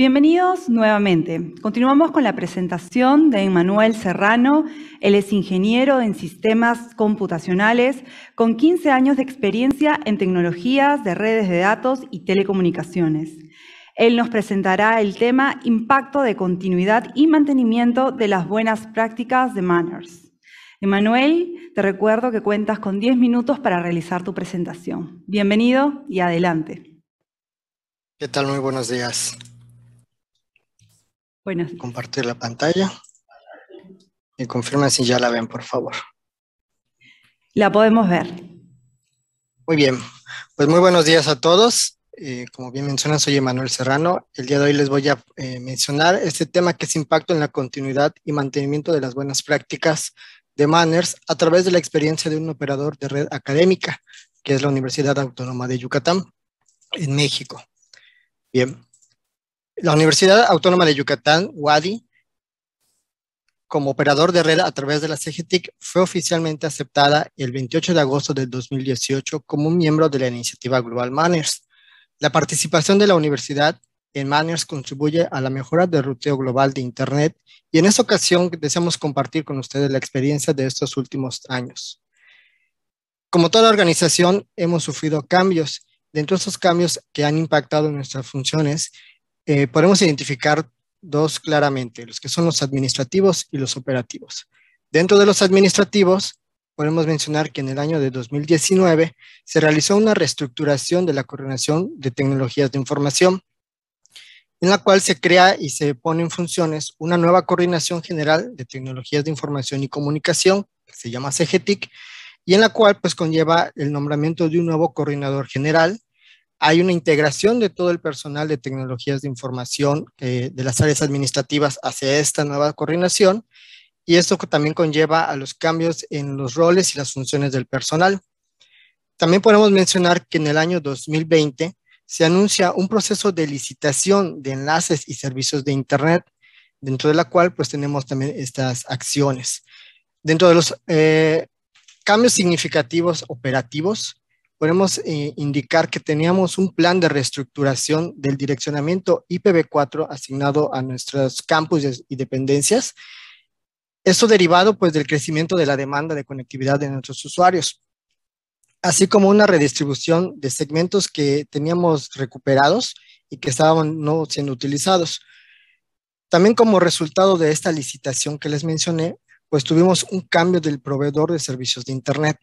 Bienvenidos nuevamente. Continuamos con la presentación de Emanuel Serrano. Él es ingeniero en sistemas computacionales con 15 años de experiencia en tecnologías de redes de datos y telecomunicaciones. Él nos presentará el tema Impacto de continuidad y mantenimiento de las buenas prácticas de Manners. Emanuel, te recuerdo que cuentas con 10 minutos para realizar tu presentación. Bienvenido y adelante. ¿Qué tal? Muy buenos días. Compartir la pantalla. Y confirman si ya la ven, por favor. La podemos ver. Muy bien. Pues muy buenos días a todos. Eh, como bien menciona, soy Emanuel Serrano. El día de hoy les voy a eh, mencionar este tema que es impacto en la continuidad y mantenimiento de las buenas prácticas de Manners a través de la experiencia de un operador de red académica, que es la Universidad Autónoma de Yucatán, en México. Bien, la Universidad Autónoma de Yucatán, WADI, como operador de red a través de la CGTIC, fue oficialmente aceptada el 28 de agosto del 2018 como miembro de la iniciativa Global Manners. La participación de la universidad en Manners contribuye a la mejora del ruteo global de Internet y en esta ocasión deseamos compartir con ustedes la experiencia de estos últimos años. Como toda organización, hemos sufrido cambios. Dentro de esos cambios que han impactado nuestras funciones, eh, podemos identificar dos claramente, los que son los administrativos y los operativos. Dentro de los administrativos, podemos mencionar que en el año de 2019 se realizó una reestructuración de la coordinación de tecnologías de información, en la cual se crea y se pone en funciones una nueva coordinación general de tecnologías de información y comunicación, que se llama CGTIC, y en la cual pues conlleva el nombramiento de un nuevo coordinador general, hay una integración de todo el personal de tecnologías de información eh, de las áreas administrativas hacia esta nueva coordinación y esto también conlleva a los cambios en los roles y las funciones del personal. También podemos mencionar que en el año 2020 se anuncia un proceso de licitación de enlaces y servicios de Internet, dentro de la cual pues tenemos también estas acciones. Dentro de los eh, cambios significativos operativos, podemos eh, indicar que teníamos un plan de reestructuración del direccionamiento IPv4 asignado a nuestros campus y dependencias. Esto derivado pues del crecimiento de la demanda de conectividad de nuestros usuarios, así como una redistribución de segmentos que teníamos recuperados y que estaban no siendo utilizados. También como resultado de esta licitación que les mencioné, pues tuvimos un cambio del proveedor de servicios de Internet,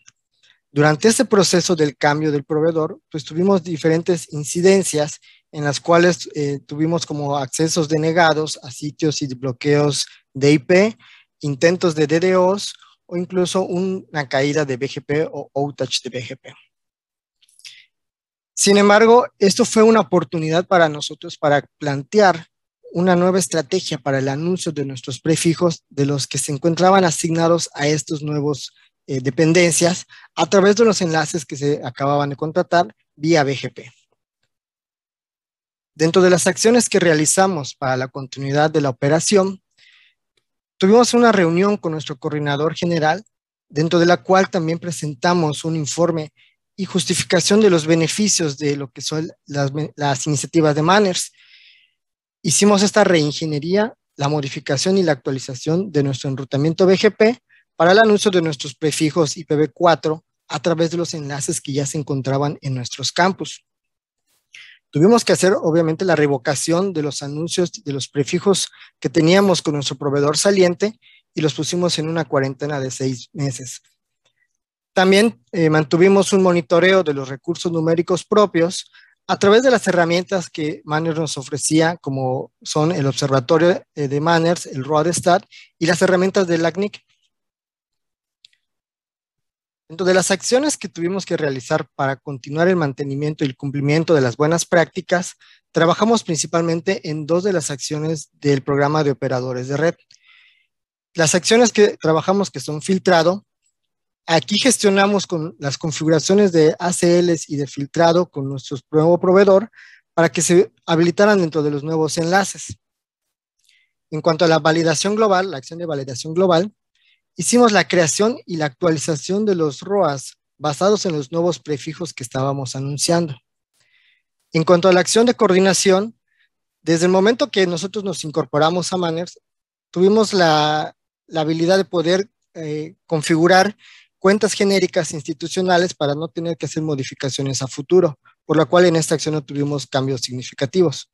durante este proceso del cambio del proveedor, pues tuvimos diferentes incidencias en las cuales eh, tuvimos como accesos denegados a sitios y bloqueos de IP, intentos de DDoS o incluso una caída de BGP o outage de BGP. Sin embargo, esto fue una oportunidad para nosotros para plantear una nueva estrategia para el anuncio de nuestros prefijos de los que se encontraban asignados a estos nuevos eh, dependencias a través de los enlaces que se acababan de contratar vía BGP. Dentro de las acciones que realizamos para la continuidad de la operación, tuvimos una reunión con nuestro coordinador general, dentro de la cual también presentamos un informe y justificación de los beneficios de lo que son las, las iniciativas de Manners. Hicimos esta reingeniería, la modificación y la actualización de nuestro enrutamiento BGP para el anuncio de nuestros prefijos IPv4 a través de los enlaces que ya se encontraban en nuestros campus. Tuvimos que hacer, obviamente, la revocación de los anuncios de los prefijos que teníamos con nuestro proveedor saliente y los pusimos en una cuarentena de seis meses. También eh, mantuvimos un monitoreo de los recursos numéricos propios a través de las herramientas que Manners nos ofrecía, como son el Observatorio eh, de Manners, el Roadstat y las herramientas de LACNIC, entonces, las acciones que tuvimos que realizar para continuar el mantenimiento y el cumplimiento de las buenas prácticas, trabajamos principalmente en dos de las acciones del programa de operadores de red. Las acciones que trabajamos que son filtrado, aquí gestionamos con las configuraciones de ACLs y de filtrado con nuestro nuevo proveedor para que se habilitaran dentro de los nuevos enlaces. En cuanto a la validación global, la acción de validación global, Hicimos la creación y la actualización de los ROAS basados en los nuevos prefijos que estábamos anunciando. En cuanto a la acción de coordinación, desde el momento que nosotros nos incorporamos a Manners, tuvimos la, habilidad de poder eh, configurar cuentas genéricas institucionales para no tener que hacer modificaciones a futuro, por lo cual en esta acción no tuvimos cambios significativos.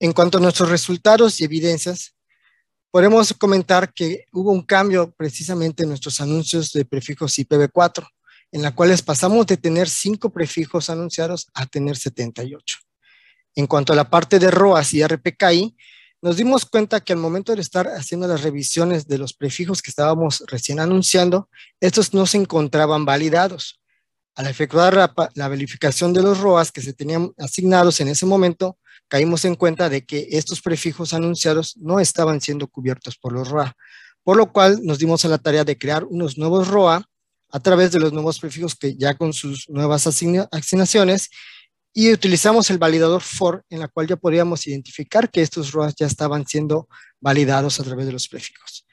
En cuanto a nuestros resultados y evidencias, podemos comentar que hubo un cambio precisamente en nuestros anuncios de prefijos IPv4, en la cuales pasamos de tener cinco prefijos anunciados a tener 78. En cuanto a la parte de ROAS y RPKI, nos dimos cuenta que al momento de estar haciendo las revisiones de los prefijos que estábamos recién anunciando, estos no se encontraban validados. Al efectuar la, la verificación de los ROAS que se tenían asignados en ese momento, caímos en cuenta de que estos prefijos anunciados no estaban siendo cubiertos por los ROA, por lo cual nos dimos a la tarea de crear unos nuevos ROA a través de los nuevos prefijos que ya con sus nuevas asignaciones y utilizamos el validador for en la cual ya podíamos identificar que estos RoA ya estaban siendo validados a través de los prefijos.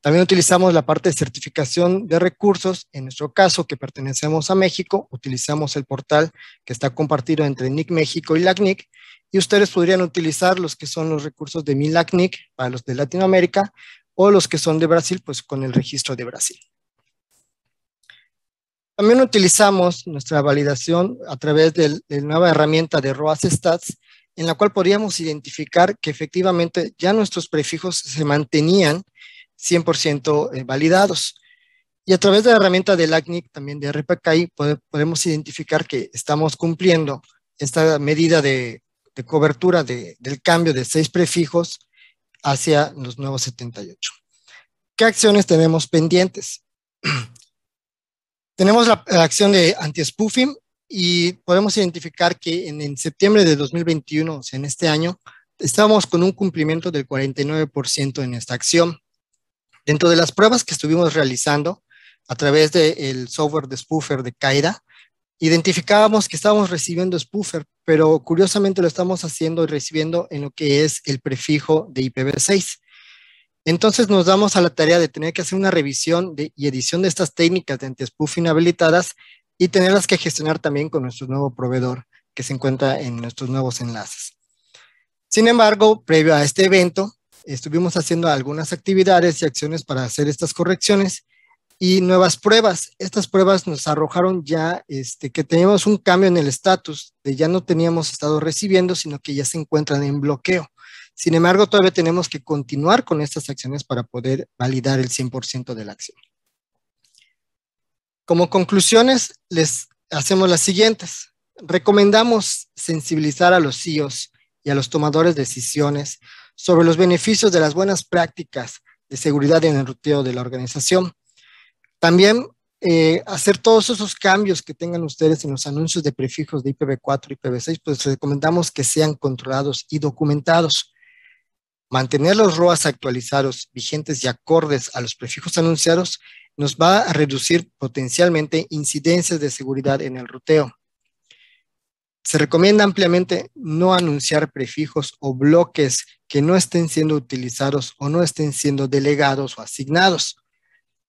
También utilizamos la parte de certificación de recursos. En nuestro caso, que pertenecemos a México, utilizamos el portal que está compartido entre NIC México y LACNIC y ustedes podrían utilizar los que son los recursos de MILACNIC para los de Latinoamérica o los que son de Brasil, pues con el registro de Brasil. También utilizamos nuestra validación a través de la nueva herramienta de ROAS Stats, en la cual podríamos identificar que efectivamente ya nuestros prefijos se mantenían 100% eh, validados. Y a través de la herramienta de LACNIC, también de RPKI, podemos identificar que estamos cumpliendo esta medida de de cobertura del cambio de seis prefijos hacia los nuevos 78. ¿Qué acciones tenemos pendientes? tenemos la, acción de anti-spoofing y podemos identificar que en, septiembre de 2021, o sea, en este año, estábamos con un cumplimiento del 49% en esta acción. Dentro de las pruebas que estuvimos realizando a través del software de spoofer de Kaida, identificábamos que estábamos recibiendo spoofer, pero curiosamente lo estamos haciendo y recibiendo en lo que es el prefijo de IPv6. Entonces nos damos a la tarea de tener que hacer una revisión y edición de estas técnicas de anti-spoofing habilitadas y tenerlas que gestionar también con nuestro nuevo proveedor que se encuentra en nuestros nuevos enlaces. Sin embargo, previo a este evento, estuvimos haciendo algunas actividades y acciones para hacer estas correcciones y nuevas pruebas. Estas pruebas nos arrojaron ya este, que teníamos un cambio en el estatus, de ya no teníamos estado recibiendo, sino que ya se encuentran en bloqueo. Sin embargo, todavía tenemos que continuar con estas acciones para poder validar el 100% de la acción. Como conclusiones, les hacemos las siguientes. Recomendamos sensibilizar a los CEOs y a los tomadores de decisiones sobre los beneficios de las buenas prácticas de seguridad en el ruteo de la organización también eh, hacer todos esos cambios que tengan ustedes en los anuncios de prefijos de IPv4 y IPv6, pues recomendamos que sean controlados y documentados. Mantener los ROAS actualizados, vigentes y acordes a los prefijos anunciados nos va a reducir potencialmente incidencias de seguridad en el ruteo. Se recomienda ampliamente no anunciar prefijos o bloques que no estén siendo utilizados o no estén siendo delegados o asignados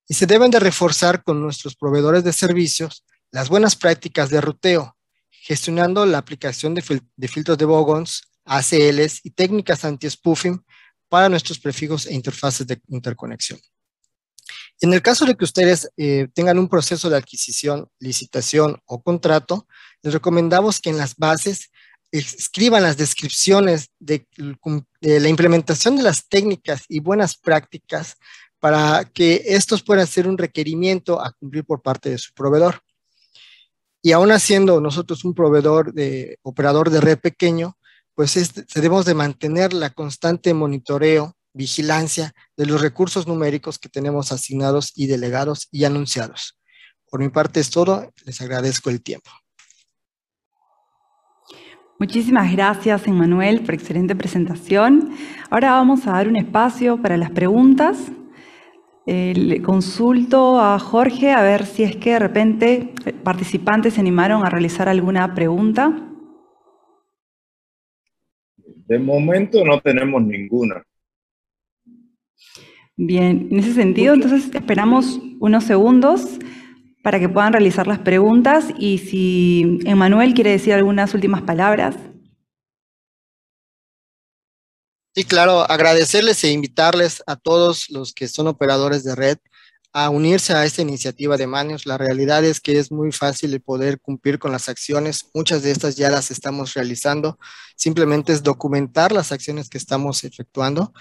y se deben de reforzar con nuestros proveedores de servicios las buenas prácticas de ruteo, gestionando la aplicación de, filtros de Bogons, ACLs y técnicas anti-spoofing para nuestros prefijos e interfaces de interconexión. En el caso de que ustedes eh, tengan un proceso de adquisición, licitación o contrato, les recomendamos que en las bases escriban las descripciones de la implementación de las técnicas y buenas prácticas para que estos puedan ser un requerimiento a cumplir por parte de su proveedor. Y aún haciendo nosotros un proveedor de operador de red pequeño, pues debemos de mantener la constante monitoreo, vigilancia de los recursos numéricos que tenemos asignados y delegados y anunciados. Por mi parte es todo, les agradezco el tiempo. Muchísimas gracias, Emanuel, por excelente presentación. Ahora vamos a dar un espacio para las preguntas. Eh, le consulto a Jorge a ver si es que de repente eh, participantes se animaron a realizar alguna pregunta. De momento no tenemos ninguna. Bien, en ese sentido, entonces esperamos unos segundos para que puedan realizar las preguntas y si Emanuel quiere decir algunas últimas palabras. Sí, claro, agradecerles e invitarles a todos los que son operadores de red a unirse a esta iniciativa de Manios. La realidad es que es muy fácil de poder cumplir con las acciones. Muchas de estas ya las estamos realizando. Simplemente es documentar las acciones que estamos efectuando.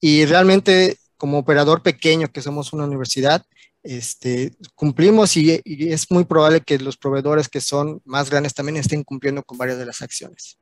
Y realmente, como operador pequeño que somos una universidad, este, cumplimos y es muy probable que los proveedores que son más grandes también estén cumpliendo con varias de las acciones.